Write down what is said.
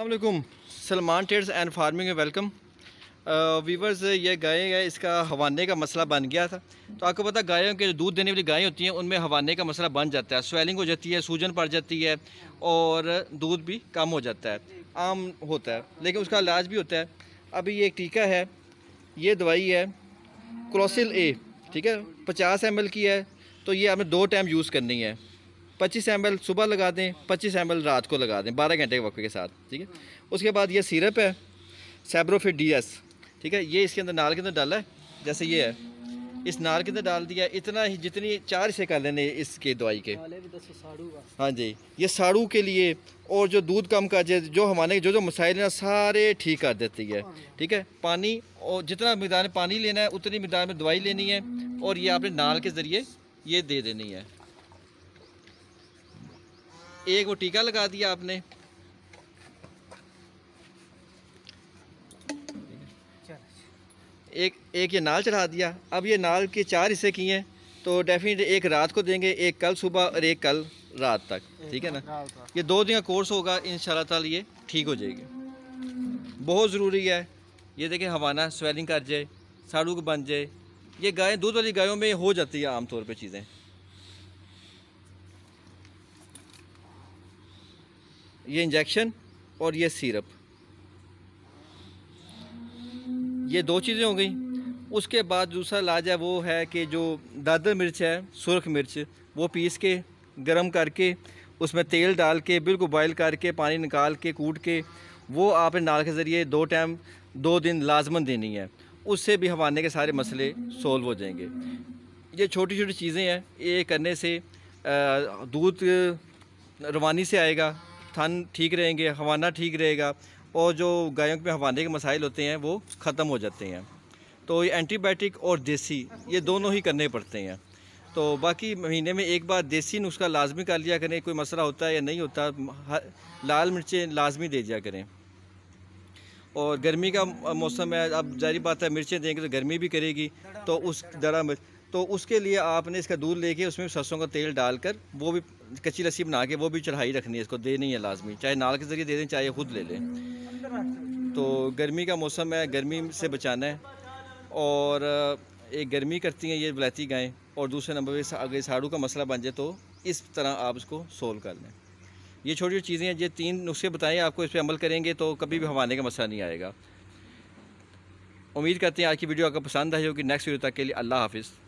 अल्लाम सलमान trades and farming welcome viewers ये गाय है इसका हवाने का मसला बन गया था तो आपको पता गायों के जो दूध देने वाली गायें होती हैं उनमें हवाने का मसला बन जाता है स्वेलिंग हो जाती है सूजन पड़ जाती है और दूध भी कम हो जाता है आम होता है लेकिन उसका इलाज भी होता है अभी ये एक टीका है ये दवाई है क्रोसिल ए ठीक है पचास एम की है तो ये हमें दो टाइम यूज़ करनी है पच्चीस एम सुबह लगा दें पच्चीस एम रात को लगा दें बारह घंटे के वक्त के साथ ठीक है उसके बाद ये सिरप है सैब्रोफिट डी एस ठीक है ये इसके अंदर नाल के अंदर डाला है जैसे ये है इस नाल के अंदर डाल दिया इतना ही जितनी चार से कर लेने इसके दवाई के हाँ जी ये साड़ू के लिए और जो दूध कम का जाए जो हमारे जो जो मसाइल हैं सारे ठीक कर देती है ठीक है पानी और जितना मैदान में पानी लेना है उतनी मैदान में दवाई लेनी है और ये आपने नाल के ज़रिए ये दे देनी है एक वो टीका लगा दिया आपने एक एक ये नाल चढ़ा दिया अब ये नाल के चार हिस्से किए हैं तो डेफिनेट एक रात को देंगे एक कल सुबह और एक कल रात तक ठीक है ना ये दो दिन का कोर्स होगा इन ताल ये ठीक हो जाएगी बहुत ज़रूरी है ये देखें हवाना स्वेलिंग कर जाए साड़ू बन जाए ये गायें दूध वाली गायों में हो जाती है आमतौर पर चीज़ें ये इंजेक्शन और ये सिरप ये दो चीज़ें हो गई उसके बाद दूसरा इलाज है वो है कि जो दादर मिर्च है सुरख मिर्च वो पीस के गरम करके उसमें तेल डाल के बिल्कुल बॉयल करके पानी निकाल के कूट के वो आपने नाल के ज़रिए दो टाइम दो दिन लाजमन देनी है उससे भी हवाने के सारे मसले सोल्व हो जाएंगे ये छोटी छोटी चीज़ें हैं ये करने से दूध रवानी से आएगा थन ठीक रहेंगे हवाना ठीक रहेगा और जो गायों में हवाने के मसाइल होते हैं वो ख़त्म हो जाते हैं तो ये एंटीबायोटिक और देसी ये दोनों ही करने पड़ते हैं तो बाकी महीने में एक बार देसी नुस्खा लाजमी कर लिया करें कोई मसला होता है या नहीं होता लाल मिर्चें लाजमी दे दिया करें और गर्मी का मौसम है अब जारी बात है मिर्चें देंगे तो गर्मी भी करेगी तो उस दरा तो उसके लिए आपने इसका दूध लेके उसमें सरसों का तेल डालकर वो भी कच्ची लस्सी बना के वो भी चढ़ाई रखनी है इसको देनी है लाजमी चाहे नाल के ज़रिए दे दें चाहे खुद ले लें तो गर्मी का मौसम है गर्मी से बचाना है और एक गर्मी करती हैं ये बलैती गायें और दूसरे नंबर पर अगर साड़ू का मसला बन जाए तो इस तरह आप उसको सोल्व कर लें ये छोटी छोटी चीज़ें ये तीन नुस्खे बताएं आपको इस पर अमल करेंगे तो कभी भी हवाने का मसला नहीं आएगा उम्मीद करते हैं आज की वीडियो आपको पसंद आई होगी नेक्स्ट वीडियो तक के लिए अल्लाह हाफिज़